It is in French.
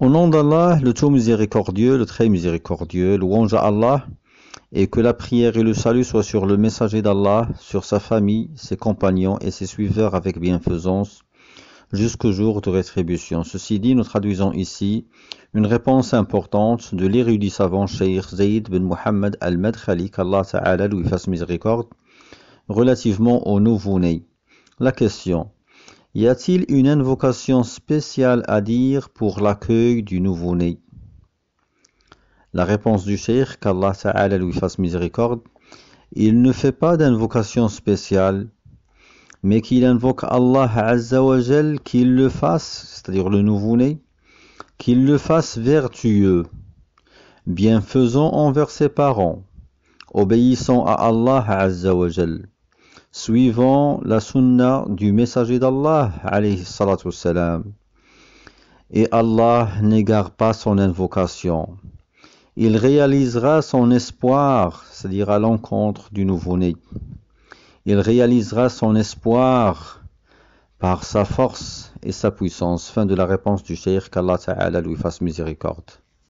Au nom d'Allah, le tout miséricordieux, le très miséricordieux, louange à Allah, et que la prière et le salut soient sur le messager d'Allah, sur sa famille, ses compagnons et ses suiveurs avec bienfaisance, jusqu'au jour de rétribution. Ceci dit, nous traduisons ici une réponse importante de l'érudit savant Sheikh Zayd bin Muhammad al-Madkhali, qu'Allah Ta'ala lui fasse miséricorde, relativement au nouveau né La question y a-t-il une invocation spéciale à dire pour l'accueil du nouveau-né La réponse du cheikh, qu'Allah Ta'ala lui fasse miséricorde, il ne fait pas d'invocation spéciale, mais qu'il invoque Allah Azza wa qu'il le fasse, c'est-à-dire le nouveau-né, qu'il le fasse vertueux, bienfaisant envers ses parents, obéissant à Allah Azza wa suivant la sunna du messager d'Allah Et Allah n'égare pas son invocation. Il réalisera son espoir, c'est-à-dire à, l'encontre du nouveau-né. Il réalisera son espoir par sa force et sa puissance. Fin de la réponse du Cheikh, qu'Allah lui fasse miséricorde.